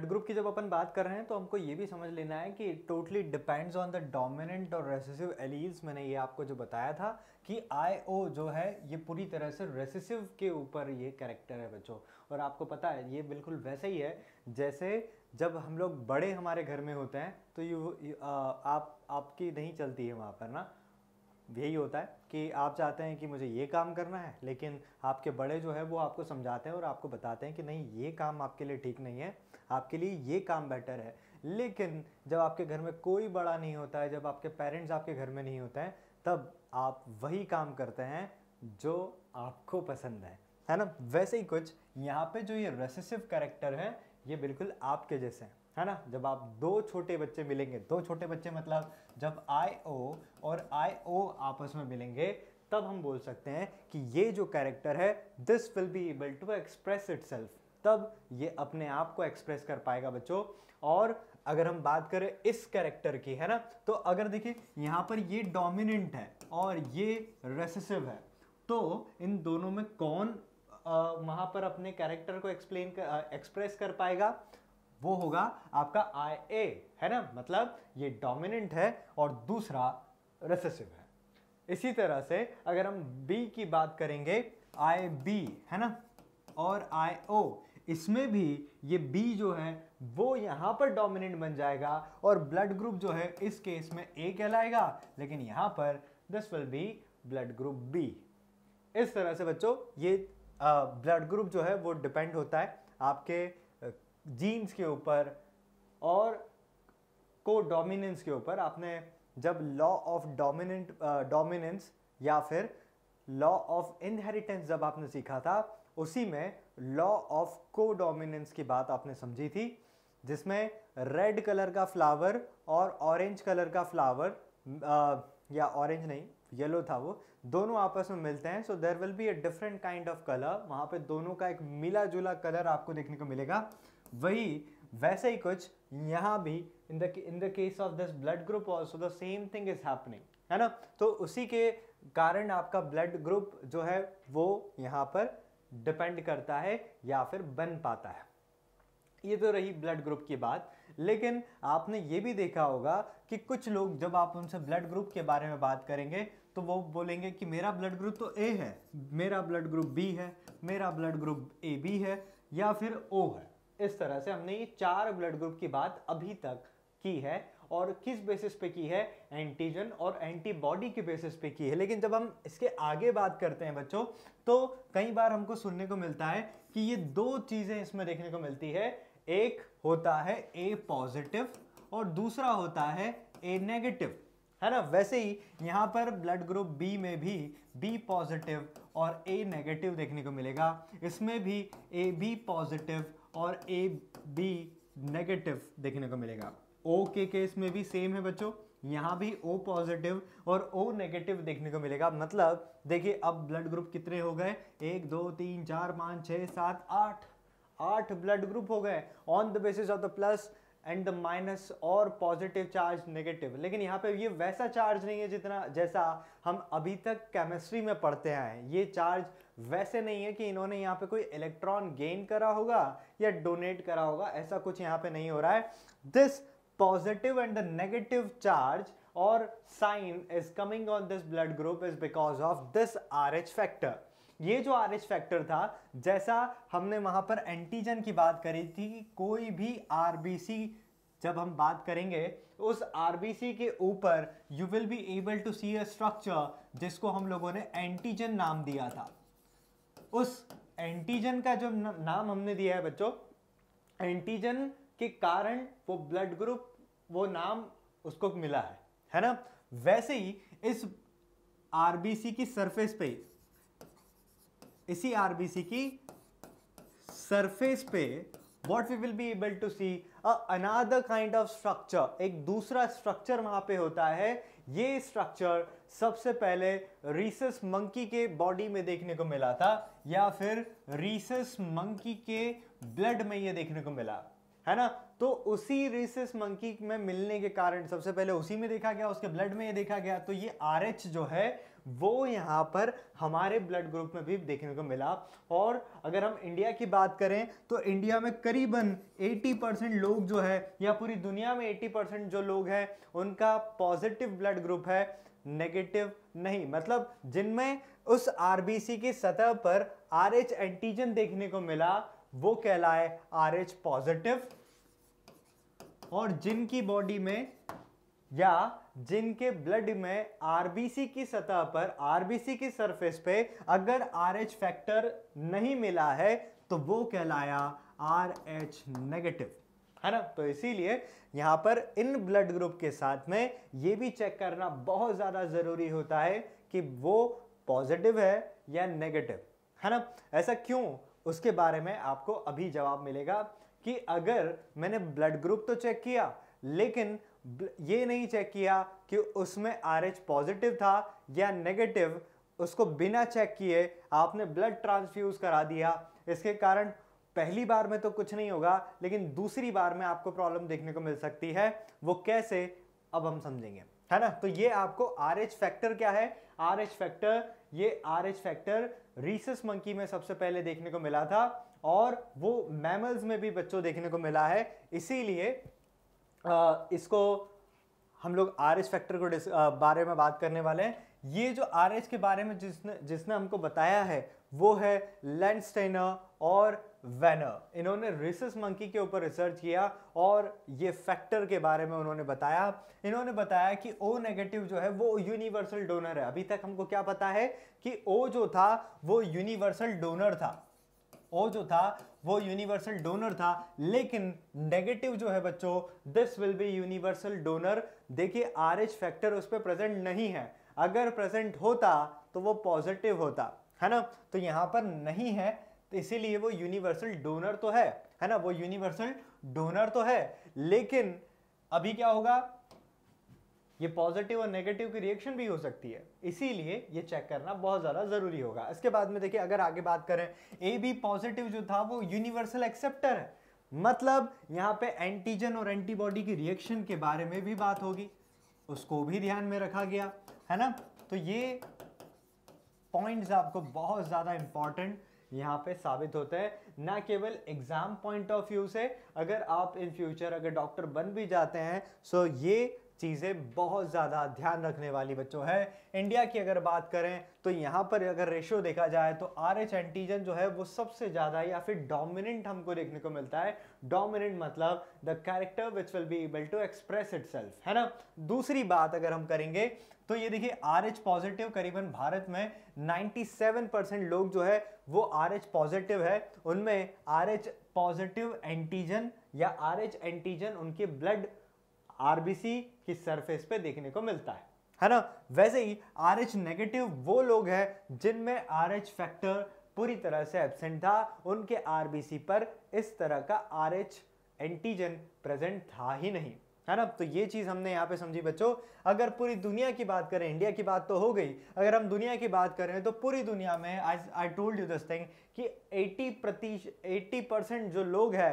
Blood group की जब अपन बात कर रहे हैं तो हमको ये भी समझ लेना है कि totally depends on the dominant और रेसेसिव एलील्स मैंने ये आपको जो बताया था कि आई ओ जो है ये पूरी तरह से रेसेसिव के ऊपर ये कैरेक्टर है बच्चों और आपको पता है ये बिल्कुल वैसे ही है जैसे जब हम लोग बड़े हमारे घर में होते हैं तो यू, यू आ, आप आपकी नहीं चलती है वहाँ पर ना यही होता है कि आप चाहते हैं कि मुझे ये काम करना है लेकिन आपके बड़े जो है वो आपको समझाते हैं और आपको बताते हैं कि नहीं ये काम आपके लिए ठीक नहीं है आपके लिए ये काम बेटर है लेकिन जब आपके घर में कोई बड़ा नहीं होता है जब आपके पेरेंट्स आपके घर में नहीं होते हैं तब आप वही काम करते हैं जो आपको पसंद है है ना वैसे ही कुछ यहाँ पे जो ये रेसेसिव करेक्टर है ये बिल्कुल आपके जैसे हैं है ना जब आप दो छोटे बच्चे मिलेंगे दो छोटे बच्चे मतलब जब आई ओ और आई ओ आपस में मिलेंगे तब हम बोल सकते हैं कि ये जो कैरेक्टर है this will be able to express it तब ये अपने आप को एक्सप्रेस कर पाएगा बच्चों और अगर हम बात करें इस कैरेक्टर की है ना तो अगर देखिए यहाँ पर ये डोमिनेंट है और ये रेसेसिव है तो इन दोनों में कौन आ, वहाँ पर अपने कैरेक्टर को एक्सप्लेन कर एक्सप्रेस कर पाएगा वो होगा आपका आई ए है ना मतलब ये डोमिनेंट है और दूसरा रेसेसिव है इसी तरह से अगर हम बी की बात करेंगे आई बी है ना और आई ओ इसमें भी ये बी जो है वो यहाँ पर डोमिनेंट बन जाएगा और ब्लड ग्रुप जो है इस केस में ए कहलाएगा लेकिन यहाँ पर this will be blood group B इस तरह से बच्चों ये ब्लड ग्रुप जो है वो डिपेंड होता है आपके जीन्स के ऊपर और को डोमिनेंस के ऊपर आपने जब लॉ ऑफ डोमिनेंट डोमिनेंस या फिर लॉ ऑफ इनहेरिटेंस जब आपने सीखा था उसी में लॉ ऑफ को डोमिनेंस की बात आपने समझी थी जिसमें रेड कलर का फ्लावर और ऑरेंज कलर का फ्लावर आ, uh, या ऑरेंज नहीं येलो था वो दोनों आपस में मिलते हैं so there will be a different kind of colour वहाँ पे दोनों का एक मिला जुला कलर आपको देखने को मिलेगा वही वैसे ही कुछ यहाँ भी in the in the case of this blood group also the same thing is happening है ना तो उसी के कारण आपका ब्लड ग्रुप जो है वो यहाँ पर डिपेंड करता है या फिर बन पाता है ये तो रही ब्लड ग्रुप की बात लेकिन आपने ये भी देखा होगा कि कुछ लोग जब आप उनसे ब्लड ग्रुप के बारे में बात करेंगे तो वो बोलेंगे कि मेरा ब्लड ग्रुप तो ए है मेरा ब्लड ग्रुप बी है मेरा ब्लड ग्रुप ए बी है या फिर ओ है इस तरह से हमने ये चार ब्लड ग्रुप की बात अभी तक की है और किस बेसिस पे की है एंटीजन और एंटीबॉडी के बेसिस पे की है लेकिन जब हम इसके आगे बात करते हैं बच्चों तो कई बार हमको सुनने को मिलता है कि ये दो चीज़ें इसमें देखने को मिलती है एक होता है ए पॉजिटिव और दूसरा होता है ए नेगेटिव है ना वैसे ही यहाँ पर ब्लड ग्रुप बी में भी बी पॉजिटिव और ए नेगेटिव देखने को मिलेगा इसमें भी ए बी पॉजिटिव और ए बी नेगेटिव देखने को मिलेगा ओ के केस में भी सेम है बच्चों यहाँ भी ओ पॉजिटिव और ओ नेगेटिव देखने को मिलेगा मतलब देखिए अब ब्लड ग्रुप कितने हो गए एक दो तीन चार पाँच छः सात आठ आठ ब्लड ग्रुप हो गए on the basis of the plus and the minus और पॉजिटिव चार्ज नेगेटिव लेकिन यहाँ पे ये वैसा चार्ज नहीं है जितना जैसा हम अभी तक केमिस्ट्री में पढ़ते आए हैं ये चार्ज वैसे नहीं है कि इन्होंने यहाँ पे कोई इलेक्ट्रॉन गेन करा होगा या डोनेट करा होगा ऐसा कुछ यहाँ पे नहीं हो रहा है this positive and the negative charge और sign is coming on this blood group is because of this R H factor ये जो आर एच फैक्टर था जैसा हमने वहां पर एंटीजन की बात करी थी कि कोई भी आर बी सी जब हम बात करेंगे उस आर बी सी के ऊपर you will be able to see a structure जिसको हम लोगों ने एंटीजन नाम दिया था उस एंटीजन का जो नाम हमने दिया है बच्चों एंटीजन के कारण वो ब्लड ग्रुप वो नाम उसको मिला है है ना वैसे ही इस आरबीसी की सरफेस पे इसी आरबीसी की सरफेस पे what we will be able to see another kind of structure एक दूसरा स्ट्रक्चर वहां पे होता है ये स्ट्रक्चर सबसे पहले रिसस मंकी के बॉडी में देखने को मिला था या फिर रीसस मंकी के ब्लड में ये देखने को मिला है ना तो उसी रीसस मंकी में मिलने के कारण सबसे पहले उसी में देखा गया उसके ब्लड में ये देखा गया तो ये आर जो है वो यहाँ पर हमारे ब्लड ग्रुप में भी देखने को मिला और अगर हम इंडिया की बात करें तो इंडिया में करीबन 80 परसेंट लोग जो है या पूरी दुनिया में 80 परसेंट जो लोग हैं उनका पॉजिटिव ब्लड ग्रुप है नेगेटिव नहीं मतलब जिनमें उस आरबीसी की सतह पर आर एच एंटीजन देखने को मिला वो कहलाए आर एच पॉजिटिव और जिनकी बॉडी में या जिनके ब्लड में आरबीसी की सतह पर आरबीसी की सरफेस पे अगर आरएच फैक्टर नहीं मिला है तो वो कहलाया आर एच नेगेटिव है ना तो इसीलिए यहाँ पर इन ब्लड ग्रुप के साथ में ये भी चेक करना बहुत ज़्यादा ज़रूरी होता है कि वो पॉजिटिव है या नेगेटिव है ना ऐसा क्यों उसके बारे में आपको अभी जवाब मिलेगा कि अगर मैंने ब्लड ग्रुप तो चेक किया लेकिन ये नहीं चेक किया कि उसमें आर पॉजिटिव था या नेगेटिव उसको बिना चेक किए आपने ब्लड ट्रांसफ्यूज़ करा दिया इसके कारण पहली बार में तो कुछ नहीं होगा लेकिन दूसरी बार में आपको प्रॉब्लम देखने को मिल सकती है वो कैसे अब हम समझेंगे है ना तो ये आपको आर एच फैक्टर क्या है आर एच फैक्टर ये R H factor rhesus monkey में सबसे पहले देखने को मिला था और वो मैमल्स में भी बच्चों देखने को मिला है इसीलिए इसको हम लोग आर एच फैक्टर को आ, बारे में बात करने वाले हैं ये जो आर एच के बारे में जिसने जिसने हमको बताया है वो है लैंडस्टेनर और वेनर इन्होंने रिसस मंकी के ऊपर रिसर्च किया और ये फैक्टर के बारे में उन्होंने बताया इन्होंने बताया कि ओ नेगेटिव जो है वो यूनिवर्सल डोनर है अभी तक हमको क्या पता है कि ओ जो था वो यूनिवर्सल डोनर था ओ जो था वो यूनिवर्सल डोनर था लेकिन नेगेटिव जो है बच्चों this will be universal donor देखिए आर एच फैक्टर उस पर प्रेजेंट नहीं है अगर प्रेजेंट होता तो वो पॉजिटिव होता है ना तो यहां पर नहीं है तो इसीलिए वो यूनिवर्सल डोनर तो है है ना वो यूनिवर्सल डोनर तो है लेकिन अभी क्या होगा ये पॉजिटिव और नेगेटिव की रिएक्शन भी हो सकती है इसीलिए ये चेक करना बहुत ज़्यादा ज़रूरी होगा इसके बाद में देखिए अगर आगे बात करें ए बी पॉजिटिव जो था वो यूनिवर्सल एक्सेप्टर है मतलब यहाँ पे एंटीजन और एंटीबॉडी की रिएक्शन के बारे में भी बात होगी उसको भी ध्यान में रखा गया है ना तो ये पॉइंट्स आपको बहुत ज़्यादा इंपॉर्टेंट यहाँ पे साबित होता है ना केवल एग्ज़ाम पॉइंट ऑफ व्यू से अगर आप इन फ्यूचर अगर डॉक्टर बन भी जाते हैं सो ये चीज़ें बहुत ज़्यादा ध्यान रखने वाली बच्चों है इंडिया की अगर बात करें तो यहाँ पर अगर रेशियो देखा जाए तो आर एच एंटीजन जो है वो सबसे ज़्यादा या फिर डोमिनेंट हमको देखने को मिलता है डोमिनेंट मतलब the character which will be able to express it है ना दूसरी बात अगर हम करेंगे तो ये देखिए आर एच पॉजिटिव करीबन भारत में 97 परसेंट लोग जो है वो आर एच पॉजिटिव है उनमें आर एच पॉजिटिव एंटीजन या आर एच एंटीजन उनके ब्लड आरबीसी की सरफेस पे देखने को मिलता है है ना वैसे ही आर एच नेगेटिव वो लोग हैं जिनमें आर एच फैक्टर पूरी तरह से एबसेंट था उनके आरबीसी पर इस तरह का आर एच एंटीजन प्रेजेंट था ही नहीं है ना तो ये चीज़ हमने यहाँ पे समझी बच्चों अगर पूरी दुनिया की बात करें इंडिया की बात तो हो गई अगर हम दुनिया की बात करें तो पूरी दुनिया में I told you this thing कि 80 प्रतिशत 80 परसेंट जो लोग हैं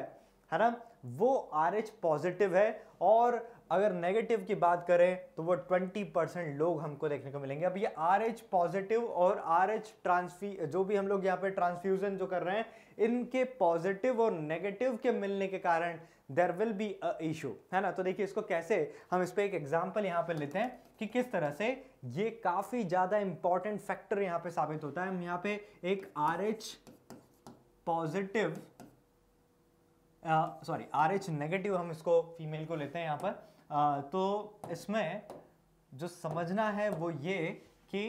है ना वो आर एच पॉजिटिव है और अगर नेगेटिव की बात करें तो वो 20 परसेंट लोग हमको देखने को मिलेंगे अब ये आर एच पॉजिटिव और आर एच ट्रांसफी जो भी हम लोग यहाँ पे ट्रांसफ्यूजन जो कर रहे हैं इनके पॉजिटिव और नेगेटिव के मिलने के कारण there will be a issue है ना तो देखिए इसको कैसे हम इस पर एक एग्जाम्पल यहाँ पर लेते हैं कि किस तरह से ये काफ़ी ज़्यादा इंपॉर्टेंट फैक्टर यहाँ पे साबित होता है हम यहाँ पे एक R H positive sorry R H negative हम इसको फीमेल को लेते हैं यहाँ पर तो इसमें जो समझना है वो ये कि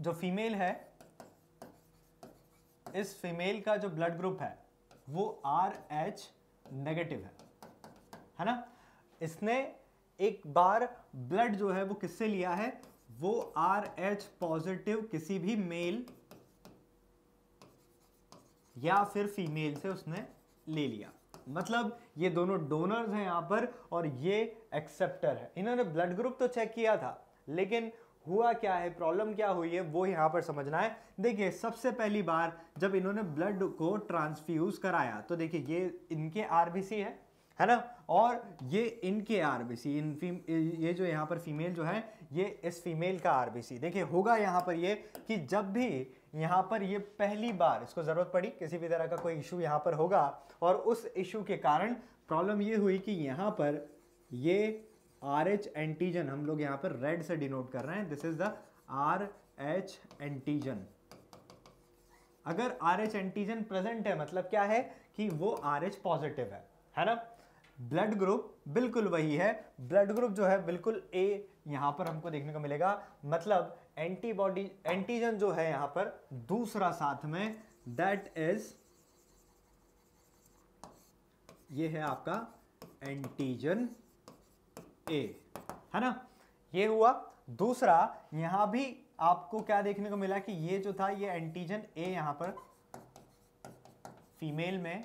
जो फीमेल है इस फीमेल का जो ब्लड ग्रुप है वो आर एच नेगेटिव है है ना इसने एक बार ब्लड जो है वो किससे लिया है वो आर एच पॉजिटिव किसी भी मेल या फिर फीमेल से उसने ले लिया मतलब ये दोनों डोनर्स हैं यहाँ पर और ये एक्सेप्टर है इन्होंने ब्लड ग्रुप तो चेक किया था लेकिन हुआ क्या है प्रॉब्लम क्या हुई है वो यहाँ पर समझना है देखिए सबसे पहली बार जब इन्होंने ब्लड को ट्रांसफ्यूज कराया तो देखिए ये इनके आरबीसी है है ना और ये इनके आरबीसी इन फीम ये जो यहाँ पर फीमेल जो है ये इस फीमेल का आरबीसी देखिए होगा यहाँ पर ये कि जब भी यहाँ पर ये पहली बार इसको ज़रूरत पड़ी किसी भी तरह का कोई इशू यहाँ पर होगा और उस इशू के कारण प्रॉब्लम ये हुई कि यहाँ पर ये आर एच एंटीजन हम लोग यहाँ पर रेड से डिनोट कर रहे हैं this is the R H antigen अगर आर एच एंटीजन प्रेजेंट है मतलब क्या है कि वो आर एच पॉजिटिव है है ना ब्लड ग्रुप बिल्कुल वही है ब्लड ग्रुप जो है बिल्कुल ए यहां पर हमको देखने को मिलेगा मतलब एंटीबॉडी एंटीजन जो है यहां पर दूसरा साथ में दैट इज ये है आपका एंटीजन ए है ना ये हुआ दूसरा यहां भी आपको क्या देखने को मिला कि ये जो था ये एंटीजन ए यहां पर फीमेल में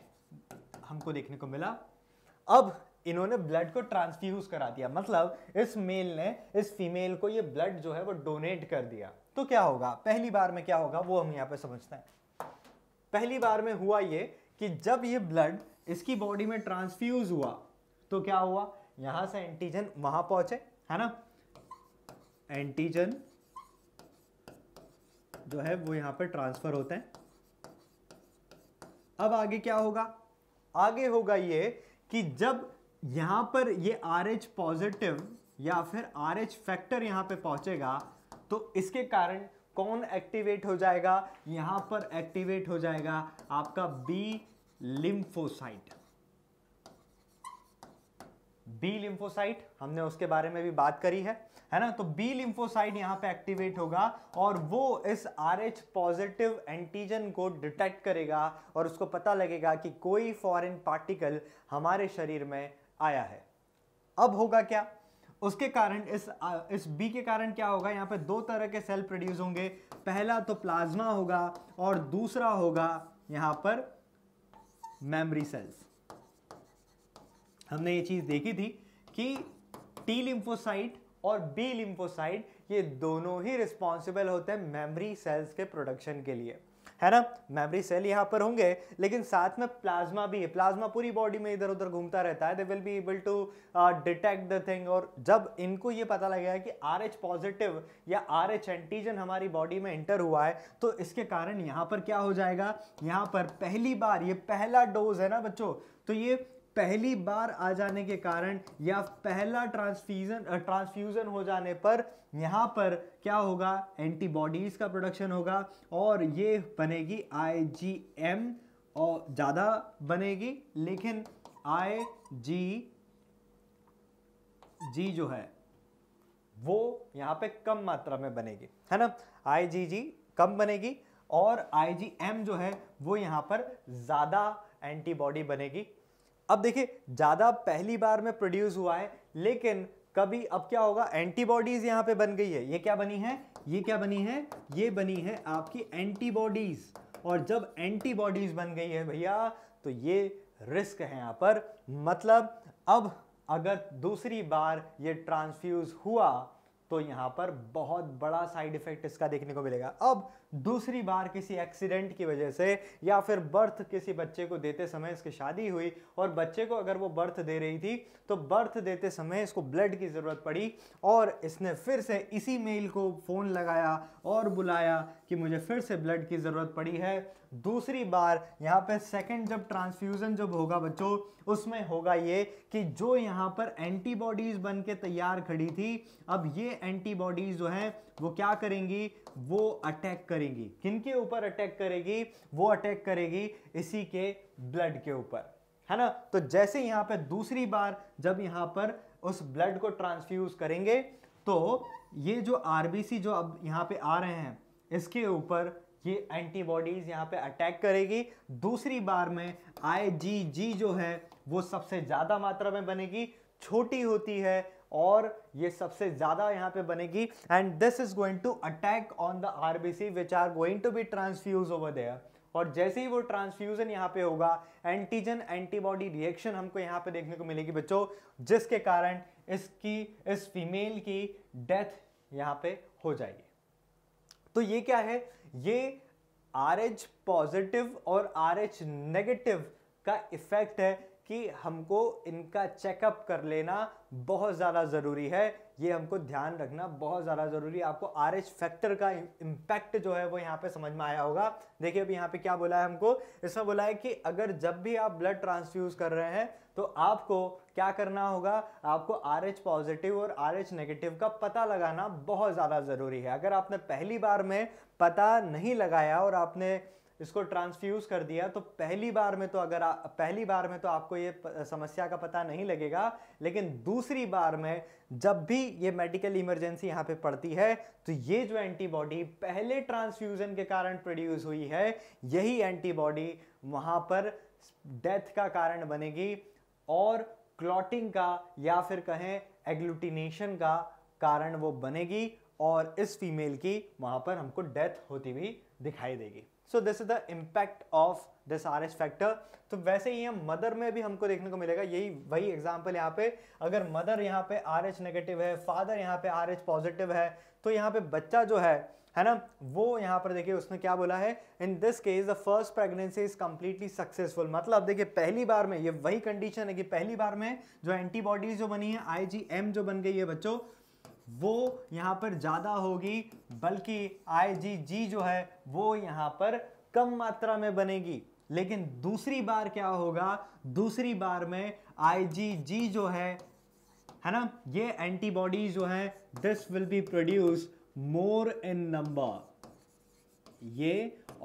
हमको देखने को मिला अब इन्होंने ब्लड को ट्रांसफ्यूज करा दिया मतलब इस मेल ने इस फीमेल को ये ब्लड जो है वो डोनेट कर दिया तो क्या होगा पहली बार में क्या होगा वो हम यहाँ पे समझते हैं पहली बार में हुआ ये कि जब ये ब्लड इसकी बॉडी में ट्रांसफ्यूज हुआ तो क्या हुआ यहां से एंटीजन वहां पहुंचे है ना एंटीजन जो है वो यहां पर ट्रांसफर होते हैं अब आगे क्या होगा आगे होगा ये कि जब यहाँ पर ये आर एच पॉजिटिव या फिर आर एच फैक्टर यहाँ पे पहुँचेगा तो इसके कारण कौन एक्टिवेट हो जाएगा यहाँ पर एक्टिवेट हो जाएगा आपका बी लिम्फोसाइट बी लिम्फोसाइट हमने उसके बारे में भी बात करी है है ना तो बी लिम्फोसाइट यहाँ पे एक्टिवेट होगा और वो इस आर एच पॉजिटिव एंटीजन को डिटेक्ट करेगा और उसको पता लगेगा कि कोई फॉरेन पार्टिकल हमारे शरीर में आया है अब होगा क्या उसके कारण इस इस बी के कारण क्या होगा यहाँ पे दो तरह के सेल प्रोड्यूस होंगे पहला तो प्लाज्मा होगा और दूसरा होगा यहाँ पर मेमरी सेल्स हमने ये चीज़ देखी थी कि टी लिम्फोसाइट और बी लिम्फोसाइट ये दोनों ही रिस्पॉन्सिबल होते हैं मेमरी सेल्स के प्रोडक्शन के लिए है ना मेमरी सेल यहाँ पर होंगे लेकिन साथ में प्लाज्मा भी है प्लाज्मा पूरी बॉडी में इधर उधर घूमता रहता है they will be able to detect the thing और जब इनको ये पता लग गया कि आर एच पॉजिटिव या आर एच एंटीजन हमारी बॉडी में एंटर हुआ है तो इसके कारण यहाँ पर क्या हो जाएगा यहाँ पर पहली बार ये पहला डोज है ना बच्चों तो ये पहली बार आ जाने के कारण या पहला ट्रांसफ्यूजन ट्रांसफ्यूजन हो जाने पर यहाँ पर क्या होगा एंटीबॉडीज़ का प्रोडक्शन होगा और ये बनेगी आईजीएम और ज़्यादा बनेगी लेकिन आई जी जी जो है वो यहाँ पे कम मात्रा में बनेगी है ना आई जी जी कम बनेगी और आई जी एम जो है वो यहाँ पर ज़्यादा एंटीबॉडी बनेगी अब देखिए ज़्यादा पहली बार में प्रोड्यूस हुआ है लेकिन कभी अब क्या होगा एंटीबॉडीज यहाँ पे बन गई है ये क्या बनी है ये क्या बनी है ये बनी है आपकी एंटीबॉडीज और जब एंटीबॉडीज बन गई है भैया तो ये रिस्क है यहाँ पर मतलब अब अगर दूसरी बार ये ट्रांसफ्यूज हुआ तो यहाँ पर बहुत बड़ा साइड इफेक्ट इसका देखने को मिलेगा अब दूसरी बार किसी एक्सीडेंट की वजह से या फिर बर्थ किसी बच्चे को देते समय इसकी शादी हुई और बच्चे को अगर वो बर्थ दे रही थी तो बर्थ देते समय इसको ब्लड की ज़रूरत पड़ी और इसने फिर से इसी मेल को फ़ोन लगाया और बुलाया कि मुझे फिर से ब्लड की ज़रूरत पड़ी है दूसरी बार यहाँ पर सेकेंड जब ट्रांसफ्यूज़न जब होगा बच्चों उसमें होगा ये कि जो यहाँ पर एंटीबॉडीज़ बन के तैयार खड़ी थी अब ये एंटीबॉडीज़ जो हैं वो क्या करेंगी वो अटैक करेंगी करेंगी किन के ऊपर अटैक करेगी वो अटैक करेगी इसी के ब्लड के ऊपर है ना तो जैसे यहाँ पर दूसरी बार जब यहाँ पर उस ब्लड को ट्रांसफ्यूज करेंगे तो ये जो आरबीसी जो अब यहाँ पे आ रहे हैं इसके ऊपर ये एंटीबॉडीज यहाँ पे अटैक करेगी दूसरी बार में आईजीजी जो है वो सबसे ज़्यादा मात्रा में बनेगी छोटी होती है और ये सबसे ज़्यादा यहाँ पे बनेगी and this is going to attack on the RBC which are going to be transfuse over there और जैसे ही वो ट्रांसफ्यूजन यहाँ पे होगा एंटीजन एंटीबॉडी रिएक्शन हमको यहाँ पे देखने को मिलेगी बच्चों जिसके कारण इसकी इस फीमेल की डेथ यहाँ पे हो जाएगी तो ये क्या है ये आर एच पॉजिटिव और आर एच नेगेटिव का इफेक्ट है कि हमको इनका चेकअप कर लेना बहुत ज़्यादा ज़रूरी है ये हमको ध्यान रखना बहुत ज़्यादा ज़रूरी है आपको आर एच फैक्टर का इम्पैक्ट जो है वो यहाँ पे समझ में आया होगा देखिए अभी यहाँ पे क्या बोला है हमको इसमें बोला है कि अगर जब भी आप ब्लड ट्रांसफ्यूज़ कर रहे हैं तो आपको क्या करना होगा आपको आर एच पॉजिटिव और आर एच नेगेटिव का पता लगाना बहुत ज़्यादा ज़रूरी है अगर आपने पहली बार में पता नहीं लगाया और आपने इसको ट्रांसफ्यूज कर दिया तो पहली बार में तो अगर आ, पहली बार में तो आपको ये समस्या का पता नहीं लगेगा लेकिन दूसरी बार में जब भी ये मेडिकल इमरजेंसी यहाँ पे पड़ती है तो ये जो एंटीबॉडी पहले ट्रांसफ्यूज़न के कारण प्रोड्यूस हुई है यही एंटीबॉडी वहाँ पर डेथ का कारण बनेगी और क्लॉटिंग का या फिर कहें एग्लूटिनेशन का कारण वो बनेगी और इस फीमेल की वहाँ पर हमको डेथ होती हुई दिखाई देगी so this is the impact of this R S factor तो वैसे ही हम मदर में भी हमको देखने को मिलेगा यही वही एग्जाम्पल यहाँ पे अगर मदर यहाँ पे आर एच नेगेटिव है फादर यहाँ पे आर एच पॉजिटिव है तो यहाँ पे बच्चा जो है है ना वो यहाँ पर देखिए उसने क्या बोला है in this case the first pregnancy is completely successful मतलब देखिए पहली बार में ये वही कंडीशन है कि पहली बार में जो एंटीबॉडीज जो बनी है एम जो बन गई है बच्चों वो यहाँ पर ज़्यादा होगी बल्कि आईजीजी जो है वो यहाँ पर कम मात्रा में बनेगी लेकिन दूसरी बार क्या होगा दूसरी बार में आईजीजी जो है है ना ये एंटीबॉडी जो है this will be produce more in number ये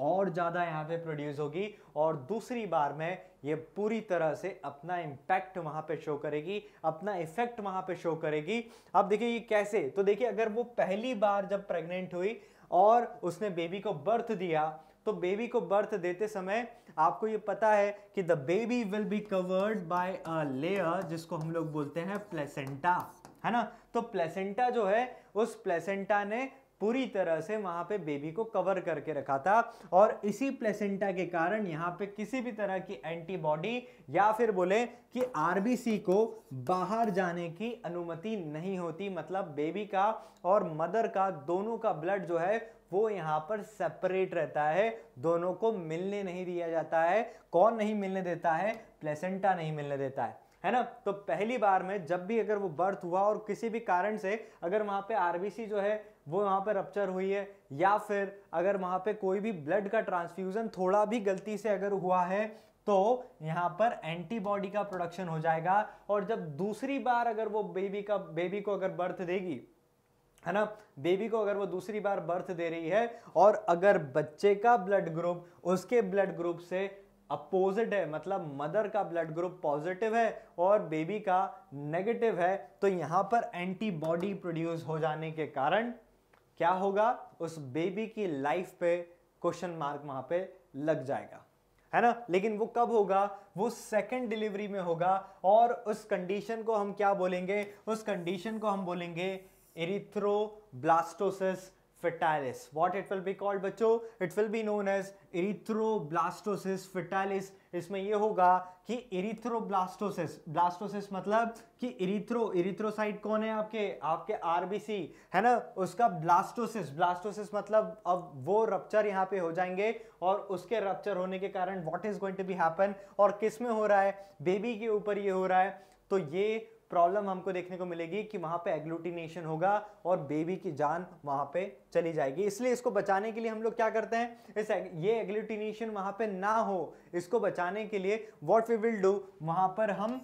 और ज़्यादा यहाँ पे प्रोड्यूस होगी और दूसरी बार में ये पूरी तरह से अपना इम्पैक्ट वहाँ पे शो करेगी अपना इफेक्ट वहाँ पे शो करेगी अब देखिए ये कैसे तो देखिए अगर वो पहली बार जब प्रेग्नेंट हुई और उसने बेबी को बर्थ दिया तो बेबी को बर्थ देते समय आपको ये पता है कि the baby will be covered by a layer जिसको हम लोग बोलते हैं प्लेसेंटा है ना तो प्लेसेंटा जो है उस प्लेसेंटा ने पूरी तरह से वहाँ पे बेबी को कवर करके रखा था और इसी प्लेसेंटा के कारण यहाँ पे किसी भी तरह की एंटीबॉडी या फिर बोले कि आरबीसी को बाहर जाने की अनुमति नहीं होती मतलब बेबी का और मदर का दोनों का ब्लड जो है वो यहाँ पर सेपरेट रहता है दोनों को मिलने नहीं दिया जाता है कौन नहीं मिलने देता है प्लेसेंटा नहीं मिलने देता है है ना तो पहली बार में जब भी अगर वो बर्थ हुआ और किसी भी कारण से अगर वहाँ पे आरबीसी जो है वो वहाँ पर रप्चर हुई है या फिर अगर वहाँ पे कोई भी ब्लड का ट्रांसफ्यूज़न थोड़ा भी गलती से अगर हुआ है तो यहाँ पर एंटीबॉडी का प्रोडक्शन हो जाएगा और जब दूसरी बार अगर वो बेबी का बेबी को अगर बर्थ देगी है ना बेबी को अगर वो दूसरी बार बर्थ दे रही है और अगर बच्चे का ब्लड ग्रुप उसके ब्लड ग्रुप से अपोजिट है मतलब मदर का ब्लड ग्रुप पॉजिटिव है और बेबी का नेगेटिव है तो यहाँ पर एंटीबॉडी प्रोड्यूस हो जाने के कारण क्या होगा उस बेबी की लाइफ पे क्वेश्चन मार्क वहां पे लग जाएगा है ना लेकिन वो कब होगा वो सेकंड डिलीवरी में होगा और उस कंडीशन को हम क्या बोलेंगे उस कंडीशन को हम बोलेंगे blastosis fetalis what it will be called called it will be known as as blastosis fetalis इसमें यह होगा कि इरिथ्रोब्लास्टोसिस ब्लास्टोसिस मतलब कि इरिथ्रो इरिथ्रोसाइट कौन है आपके आपके आरबीसी है ना उसका ब्लास्टोसिस ब्लास्टोसिस मतलब अब वो रप्चर यहाँ पे हो जाएंगे और उसके रप्चर होने के कारण what is going to be happen और किस में हो रहा है बेबी के ऊपर ये हो रहा है तो ये प्रॉब्लम हमको देखने को मिलेगी कि वहां पे एग्लूटिनेशन होगा और बेबी की जान वहां पे चली जाएगी इसलिए इसको बचाने के लिए हम लोग क्या करते हैं इस ये एग्लूटिनेशन वहां पे ना हो इसको बचाने के लिए वॉट वी विल डू वहां पर हम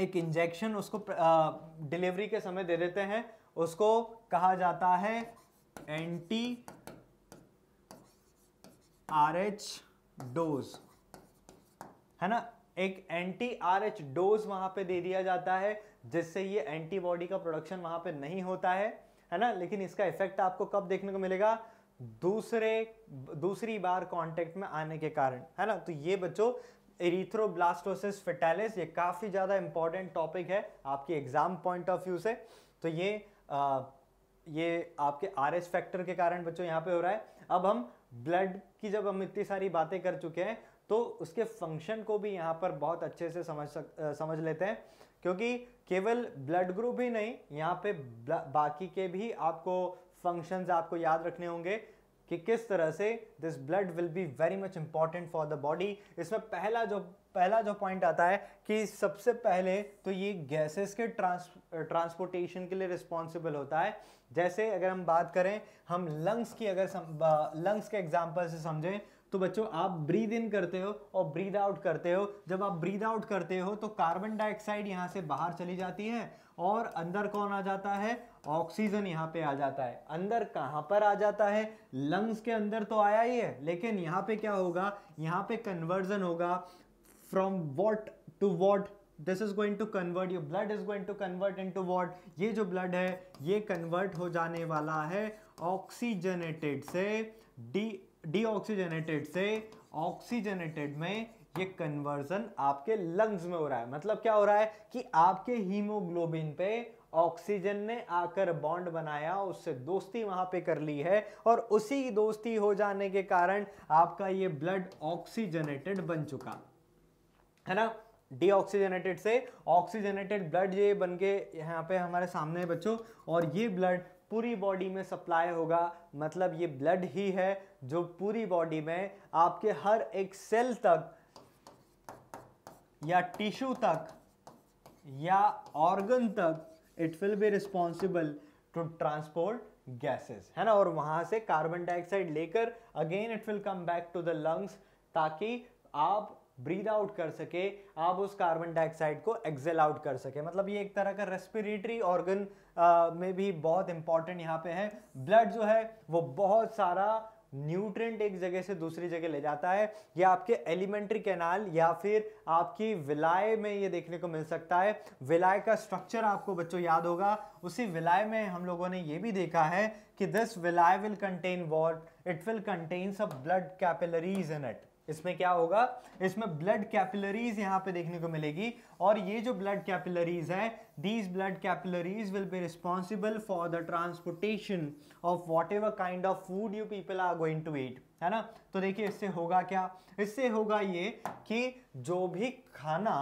एक इंजेक्शन उसको डिलीवरी के समय दे देते हैं उसको कहा जाता है एंटी आर एच डोज है ना एक एंटी आर एच डोज वहां पे दे दिया जाता है जिससे ये एंटीबॉडी का प्रोडक्शन वहां पे नहीं होता है है ना लेकिन इसका इफेक्ट आपको कब देखने को मिलेगा दूसरे दूसरी बार कांटेक्ट में आने के कारण है ना तो ये बच्चों एरिथ्रोब्लास्टोसिस फिटेलिस ये काफ़ी ज़्यादा इंपॉर्टेंट टॉपिक है आपके एग्जाम पॉइंट ऑफ व्यू से तो ये आ, ये आपके आर एस फैक्टर के कारण बच्चों यहाँ पे हो रहा है अब हम ब्लड कि जब हम इतनी सारी बातें कर चुके हैं तो उसके फंक्शन को भी यहाँ पर बहुत अच्छे से समझ सक समझ लेते हैं क्योंकि केवल ब्लड ग्रुप ही नहीं यहाँ पे बाकी के भी आपको फंक्शंस आपको याद रखने होंगे कि किस तरह से this blood will be very much important for the body इसमें पहला जो पहला जो पॉइंट आता है कि सबसे पहले तो ये गैसेस के ट्रांस ट्रांसपोर्टेशन के लिए रिस्पॉन्सिबल होता है जैसे अगर हम बात करें हम लंग्स की अगर लंग्स के एग्जाम्पल से समझें तो बच्चों आप ब्रीद इन करते हो और ब्रीद आउट करते हो जब आप ब्रीद आउट करते हो तो कार्बन डाइऑक्साइड यहाँ से बाहर चली जाती है और अंदर कौन आ जाता है ऑक्सीजन यहाँ पे आ जाता है अंदर कहाँ पर आ जाता है लंग्स के अंदर तो आया ही है लेकिन यहाँ पे क्या होगा यहाँ पे कन्वर्जन होगा from what to what this is going to convert your blood is going to convert into what ये जो ब्लड है ये कन्वर्ट हो जाने वाला है ऑक्सीजनेटेड से डी ऑक्सीजनेटेड से ऑक्सीजनेटेड में ये कन्वर्जन आपके लंग्स में हो रहा है मतलब क्या हो रहा है कि आपके हीमोग्लोबिन पे ऑक्सीजन ने आकर बॉन्ड बनाया उससे दोस्ती वहां पे कर ली है और उसी दोस्ती हो जाने के कारण आपका ये ब्लड ऑक्सीजनेटेड बन चुका है ना डीऑक्सीजनेटेड से ऑक्सीजनेटेड ब्लड ये बन के यहाँ पे हमारे सामने है बच्चों और ये ब्लड पूरी बॉडी में सप्लाई होगा मतलब ये ब्लड ही है जो पूरी बॉडी में आपके हर एक सेल तक या टिश्यू तक या ऑर्गन तक it will be responsible to transport gases है ना और वहां से कार्बन डाइऑक्साइड लेकर again it will come back to the lungs ताकि आप ब्रीद आउट कर सके आप उस कार्बन डाइऑक्साइड को एक्सेल आउट कर सके मतलब ये एक तरह का रेस्पिरेटरी ऑर्गन में भी बहुत इंपॉर्टेंट यहाँ पे है ब्लड जो है वो बहुत सारा न्यूट्रेंट एक जगह से दूसरी जगह ले जाता है या आपके एलिमेंट्री कैनाल या फिर आपकी विलाय में ये देखने को मिल सकता है विलाय का स्ट्रक्चर आपको बच्चों याद होगा उसी विलाय में हम लोगों ने ये भी देखा है कि this villi will contain what it will contain सब ब्लड कैपिलरीज इन इट इसमें क्या होगा इसमें ब्लड कैपिलरीज यहां पे देखने को मिलेगी और ये जो ब्लड कैपिलरीज है these blood capillaries will be responsible for the transportation of whatever kind of food you people are going to eat है ना तो देखिए इससे होगा क्या इससे होगा ये कि जो भी खाना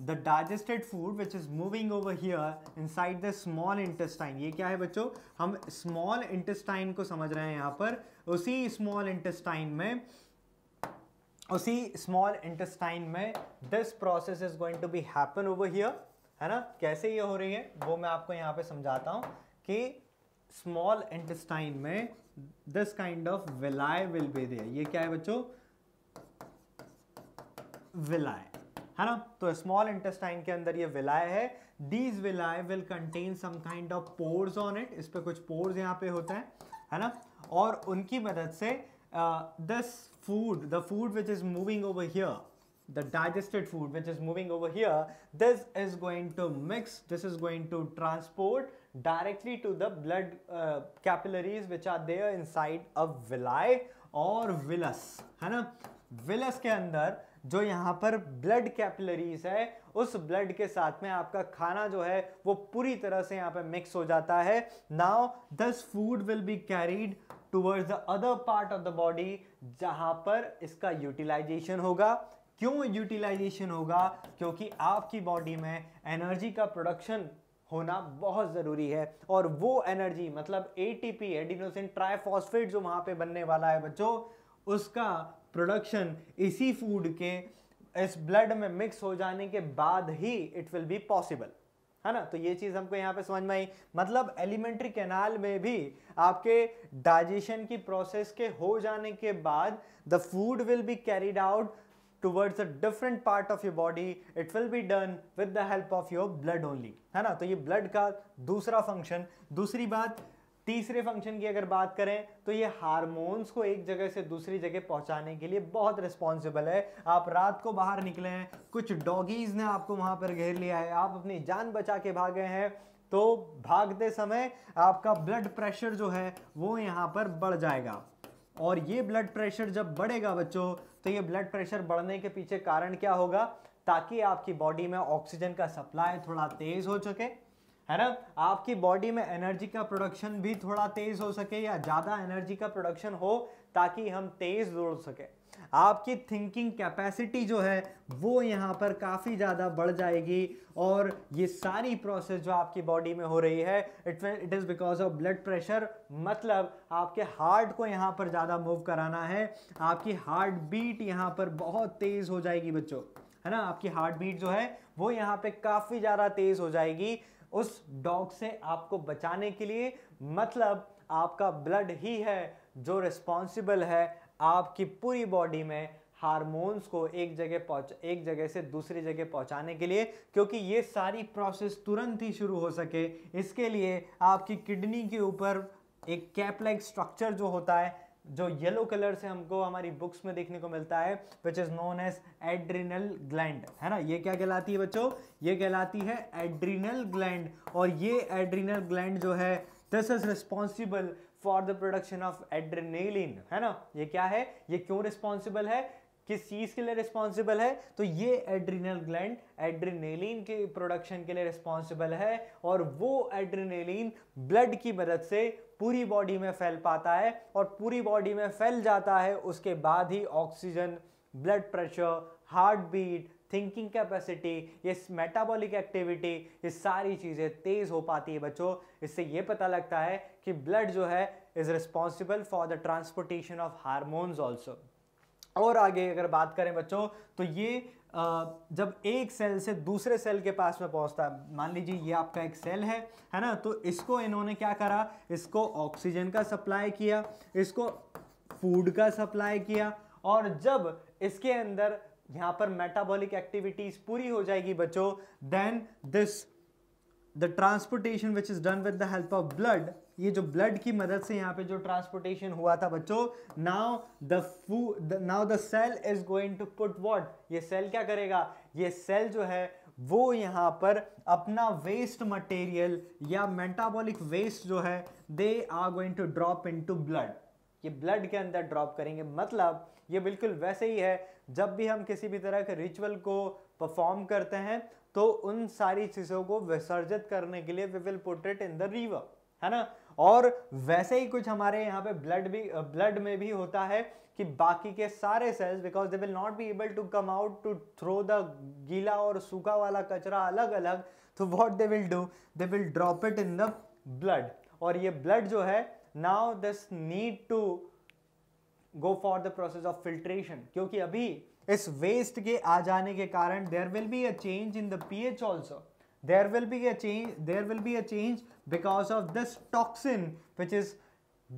the digested food which is moving over here inside the small intestine ये क्या है बच्चों हम स्मॉल इंटेस्टाइन को समझ रहे हैं यहाँ पर उसी स्मॉल इंटेस्टाइन में उसी स्मॉल इंटेस्टाइन में this process is going to be happen over here है ना कैसे ये हो रही है वो मैं आपको यहाँ पे समझाता हूँ कि स्मॉल इंटेस्टाइन में this kind of villi will be there ये क्या है बच्चों विलाय है ना तो स्मॉल इंटेस्टाइन के अंदर ये विलाय है these villi will contain some kind of pores on it इस पे कुछ पोर्स यहाँ पे होते हैं है ना और उनकी मदद से this uh, food, the food which is moving over here, the digested food which is moving over here, this is going to mix, this is going to transport directly to the blood uh, capillaries which are there inside of villi or villus. है ना Villus के अंदर जो यहाँ पर blood capillaries है उस blood के साथ में आपका खाना जो है वो पूरी तरह से यहाँ पे मिक्स हो जाता है now this food will be carried towards the other part of the body जहां पर इसका यूटिलाइजेशन होगा क्यों यूटिलाइजेशन होगा क्योंकि आपकी बॉडी में एनर्जी का प्रोडक्शन होना बहुत ज़रूरी है और वो एनर्जी मतलब एटीपी एडिनोसिन ट्राइफॉस्फेट जो वहाँ पे बनने वाला है बच्चों उसका प्रोडक्शन इसी फूड के इस ब्लड में मिक्स हो जाने के बाद ही इट विल बी पॉसिबल है ना तो ये चीज़ हमको यहाँ पे समझ में आई मतलब एलिमेंट्री कैनाल में भी आपके डाइजेशन की प्रोसेस के हो जाने के बाद the food will be carried out towards a different part of your body it will be done with the help of your blood only है ना तो ये ब्लड का दूसरा फंक्शन दूसरी बात तीसरे फंक्शन की अगर बात करें तो ये हार्मोन्स को एक जगह से दूसरी जगह पहुंचाने के लिए बहुत रिस्पॉन्सिबल है आप रात को बाहर निकले हैं कुछ डॉगीज ने आपको वहां पर घेर लिया है आप अपनी जान बचा के भागे हैं तो भागते समय आपका ब्लड प्रेशर जो है वो यहाँ पर बढ़ जाएगा और ये ब्लड प्रेशर जब बढ़ेगा बच्चों तो ये ब्लड प्रेशर बढ़ने के पीछे कारण क्या होगा ताकि आपकी बॉडी में ऑक्सीजन का सप्लाई थोड़ा तेज़ हो सके है ना आपकी बॉडी में एनर्जी का प्रोडक्शन भी थोड़ा तेज हो सके या ज़्यादा एनर्जी का प्रोडक्शन हो ताकि हम तेज दौड़ सके आपकी थिंकिंग कैपेसिटी जो है वो यहाँ पर काफ़ी ज़्यादा बढ़ जाएगी और ये सारी प्रोसेस जो आपकी बॉडी में हो रही है it it is because of blood pressure मतलब आपके हार्ट को यहाँ पर ज़्यादा मूव कराना है आपकी हार्ट बीट यहाँ पर बहुत तेज़ हो जाएगी बच्चों है ना आपकी हार्ट बीट जो है वो यहाँ पे काफ़ी ज़्यादा तेज़ हो जाएगी उस डॉग से आपको बचाने के लिए मतलब आपका ब्लड ही है जो रिस्पॉन्सिबल है आपकी पूरी बॉडी में हारमोन्स को एक जगह पहुँच एक जगह से दूसरी जगह पहुँचाने के लिए क्योंकि ये सारी प्रोसेस तुरंत ही शुरू हो सके इसके लिए आपकी किडनी के ऊपर एक कैप लाइक स्ट्रक्चर जो होता है जो येलो कलर से हमको हमारी बुक्स में देखने को मिलता है which is known as adrenal gland है ना ये क्या कहलाती है बच्चों ये कहलाती है एड्रीनल ग्लैंड और ये एड्रीनल ग्लैंड जो है this is responsible for the production of adrenaline है ना ये क्या है ये क्यों रिस्पॉन्सिबल है किस चीज़ के लिए रिस्पॉन्सिबल है तो ये एड्रीनल ग्लैंड एड्रीनेलिन के प्रोडक्शन के लिए रिस्पॉन्सिबल है और वो एड्रीनेलिन ब्लड की मदद से पूरी बॉडी में फैल पाता है और पूरी बॉडी में फैल जाता है उसके बाद ही oxygen blood pressure heart beat thinking capacity ये मेटाबॉलिक एक्टिविटी ये सारी चीज़ें तेज़ हो पाती है बच्चों इससे ये पता लगता है कि ब्लड जो है is responsible for the transportation of hormones also और आगे अगर बात करें बच्चों तो ये जब एक सेल से दूसरे सेल के पास में पहुंचता है मान लीजिए ये आपका एक सेल है है ना तो इसको इन्होंने क्या करा इसको ऑक्सीजन का सप्लाई किया इसको फूड का सप्लाई किया और जब इसके अंदर यहाँ पर मेटाबॉलिक एक्टिविटीज पूरी हो जाएगी बच्चों then this the transportation which is done with the help of blood ये जो ब्लड की मदद से यहाँ पे जो ट्रांसपोर्टेशन हुआ था बच्चों नाउ द फू now the cell is going to put what ये सेल क्या करेगा ये सेल जो है वो यहाँ पर अपना वेस्ट मटेरियल या मेटाबॉलिक वेस्ट जो है they are going to drop into blood ये ब्लड के अंदर ड्रॉप करेंगे मतलब ये बिल्कुल वैसे ही है जब भी हम किसी भी तरह के रिचुअल को परफॉर्म करते हैं तो उन सारी चीज़ों को विसर्जित करने के लिए we will put it in the river है ना और वैसे ही कुछ हमारे यहाँ पे ब्लड भी ब्लड में भी होता है कि बाकी के सारे cells because they will not be able to come out to throw the गीला और सूखा वाला कचरा अलग अलग तो what they will do they will drop it in the blood और ये ब्लड जो है now this need to go for the process of filtration क्योंकि अभी इस वेस्ट के आ जाने के कारण there will be a change in the H also there will be a change there will be a change because of this toxin which is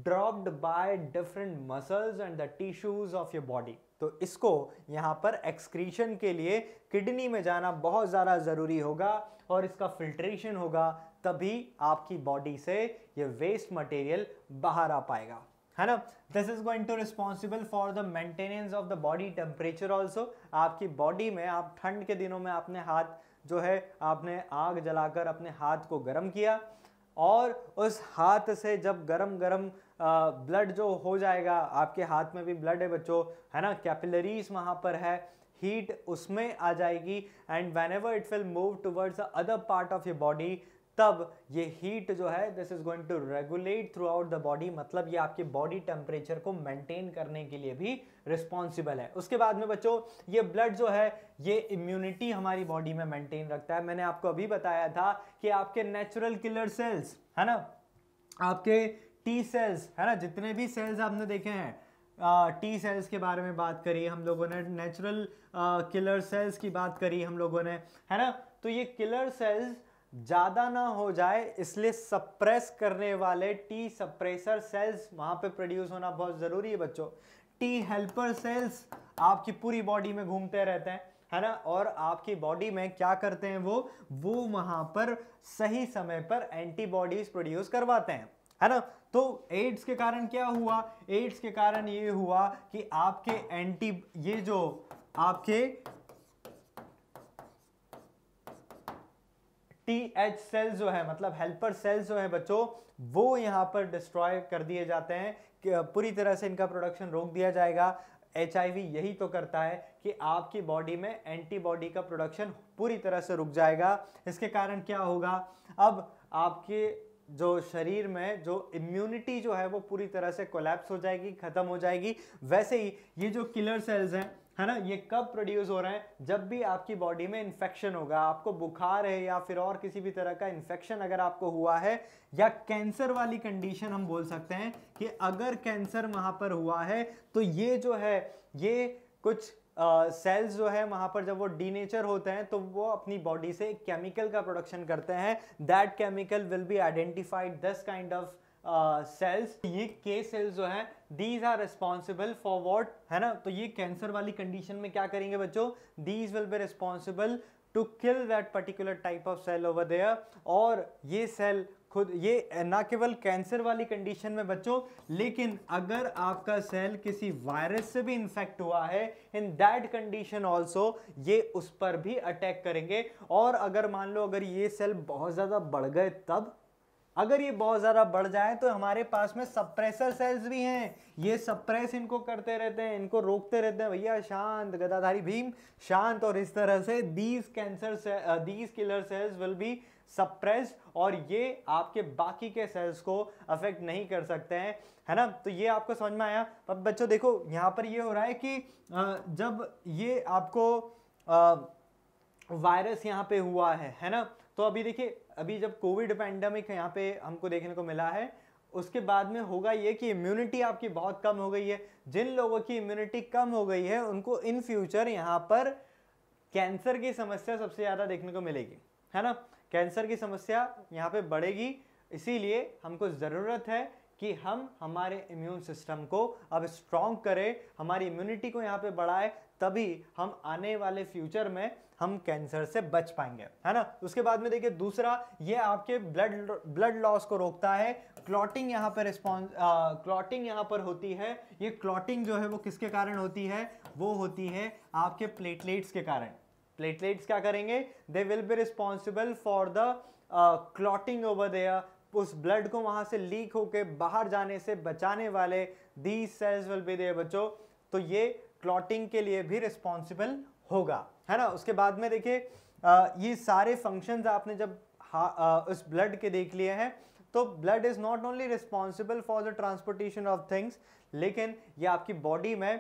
dropped by different muscles and the tissues of your body तो इसको यहाँ पर excretion के लिए kidney में जाना बहुत ज़्यादा ज़रूरी होगा और इसका फिल्ट्रेशन होगा तभी आपकी बॉडी से ये वेस्ट मटेरियल बाहर आ पाएगा है ना this is going to responsible for the maintenance of the body temperature also आपकी बॉडी में आप ठंड के दिनों में आपने हाथ जो है आपने आग जलाकर अपने हाथ को गर्म किया और उस हाथ से जब गरम गरम ब्लड जो हो जाएगा आपके हाथ में भी ब्लड है बच्चों है ना कैपिलरीज वहाँ पर है हीट उसमें आ जाएगी and whenever it will move towards other part of your body तब ये हीट जो है this is going to regulate throughout the body मतलब ये आपके बॉडी टेम्परेचर को मेंटेन करने के लिए भी रिस्पॉन्सिबल है उसके बाद में बच्चों ये ब्लड जो है ये इम्यूनिटी हमारी बॉडी में मेंटेन रखता है मैंने आपको अभी बताया था कि आपके नेचुरल किलर सेल्स है ना आपके टी सेल्स है ना जितने भी सेल्स आपने देखे हैं टी uh, सेल्स के बारे में बात करी हम लोगों ने नेचुरल किलर सेल्स की बात करी हम लोगों ने है ना तो ये किलर सेल्स ज़्यादा ना हो जाए इसलिए सप्रेस करने वाले टी सप्रेसर सेल्स वहाँ पे प्रोड्यूस होना बहुत ज़रूरी है बच्चों टी हेल्पर सेल्स आपकी पूरी बॉडी में घूमते रहते हैं है ना और आपकी बॉडी में क्या करते हैं वो वो वहाँ पर सही समय पर एंटीबॉडीज प्रोड्यूस करवाते हैं है ना तो एड्स के कारण क्या हुआ एड्स के कारण ये हुआ कि आपके एंटी ये जो आपके टी एच सेल जो है मतलब हेल्पर सेल्स जो है बच्चों वो यहाँ पर डिस्ट्रॉय कर दिए जाते हैं कि पूरी तरह से इनका प्रोडक्शन रोक दिया जाएगा एच यही तो करता है कि आपकी बॉडी में एंटीबॉडी का प्रोडक्शन पूरी तरह से रुक जाएगा इसके कारण क्या होगा अब आपके जो शरीर में जो इम्यूनिटी जो है वो पूरी तरह से कोलैप्स हो जाएगी ख़त्म हो जाएगी वैसे ही ये जो किलर सेल्स हैं है ना ये कब प्रोड्यूस हो रहे हैं जब भी आपकी बॉडी में इन्फेक्शन होगा आपको बुखार है या फिर और किसी भी तरह का इन्फेक्शन अगर आपको हुआ है या कैंसर वाली कंडीशन हम बोल सकते हैं कि अगर कैंसर वहाँ पर हुआ है तो ये जो है ये कुछ सेल्स uh, जो है वहाँ पर जब वो डीनेचर होते हैं तो वो अपनी बॉडी से केमिकल का प्रोडक्शन करते हैं that chemical will be identified this kind of cells uh, ये के सेल्स जो है these are responsible for what है ना तो ये कैंसर वाली कंडीशन में क्या करेंगे बच्चों these will be responsible to kill that particular type of cell over there और ये सेल खुद ये ना केवल कैंसर वाली कंडीशन में बच्चों लेकिन अगर आपका सेल किसी वायरस से भी इन्फेक्ट हुआ है इन दैट कंडीशन ऑल्सो ये उस पर भी अटैक करेंगे और अगर मान लो अगर ये सेल बहुत ज़्यादा बढ़ गए तब अगर ये बहुत ज़्यादा बढ़ जाए तो हमारे पास में सप्रेसर सेल्स भी हैं ये सप्रेस इनको करते रहते हैं इनको रोकते रहते हैं भैया शांत गदाधारी भीम शांत और इस तरह से these cancer these killer cells will be suppress और ये आपके बाकी के सेल्स को अफेक्ट नहीं कर सकते हैं है ना तो ये आपको समझ में आया अब बच्चों देखो यहाँ पर ये हो रहा है कि जब ये आपको वायरस यहाँ पे हुआ है है ना तो अभी देखिए अभी जब कोविड पैंडमिक यहाँ पे हमको देखने को मिला है उसके बाद में होगा ये कि इम्यूनिटी आपकी बहुत कम हो गई है जिन लोगों की इम्यूनिटी कम हो गई है उनको इन फ्यूचर यहाँ पर कैंसर की समस्या सबसे ज़्यादा देखने को मिलेगी है ना कैंसर की समस्या यहाँ पे बढ़ेगी इसीलिए हमको ज़रूरत है कि हम हमारे इम्यून सिस्टम को अब स्ट्रॉन्ग करें हमारी इम्यूनिटी को यहाँ पे बढ़ाए तभी हम आने वाले फ्यूचर में हम कैंसर से बच पाएंगे है ना उसके बाद में देखिए दूसरा ये आपके ब्लड ब्लड लॉस को रोकता है क्लॉटिंग यहाँ पर रिस्पॉन्स क्लॉटिंग यहाँ पर होती है ये क्लॉटिंग जो है वो किसके कारण होती है वो होती है आपके प्लेटलेट्स के कारण प्लेटलेट्स क्या करेंगे they will be responsible for the clotting over there उस ब्लड को वहां से लीक होके बाहर जाने से बचाने वाले the cells will be there बच्चों तो ये क्लॉटिंग के लिए भी रिस्पॉन्सिबल होगा है ना उसके बाद में देखिए ये सारे फंक्शंस आपने जब आ, उस ब्लड के देख लिए हैं तो blood is not only responsible for the transportation of things लेकिन ये आपकी बॉडी में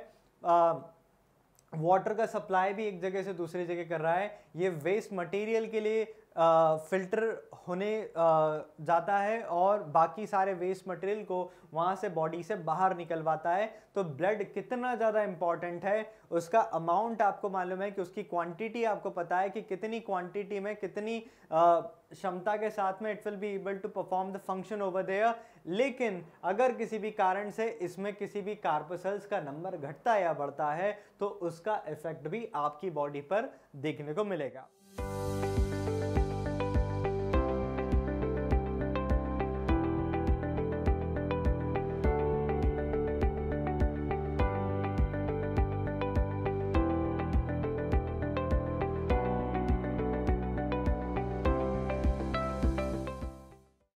वाटर का सप्लाई भी एक जगह से दूसरी जगह कर रहा है ये वेस्ट मटेरियल के लिए फिल्टर होने जाता है और बाकी सारे वेस्ट मटेरियल को वहाँ से बॉडी से बाहर निकलवाता है तो ब्लड कितना ज़्यादा इम्पॉर्टेंट है उसका अमाउंट आपको मालूम है कि उसकी क्वांटिटी आपको पता है कि कितनी क्वांटिटी में कितनी क्षमता के साथ में it will be able to perform the function over there लेकिन अगर किसी भी कारण से इसमें किसी भी कार्पसल्स का नंबर घटता या बढ़ता है तो उसका इफेक्ट भी आपकी बॉडी पर देखने को मिलेगा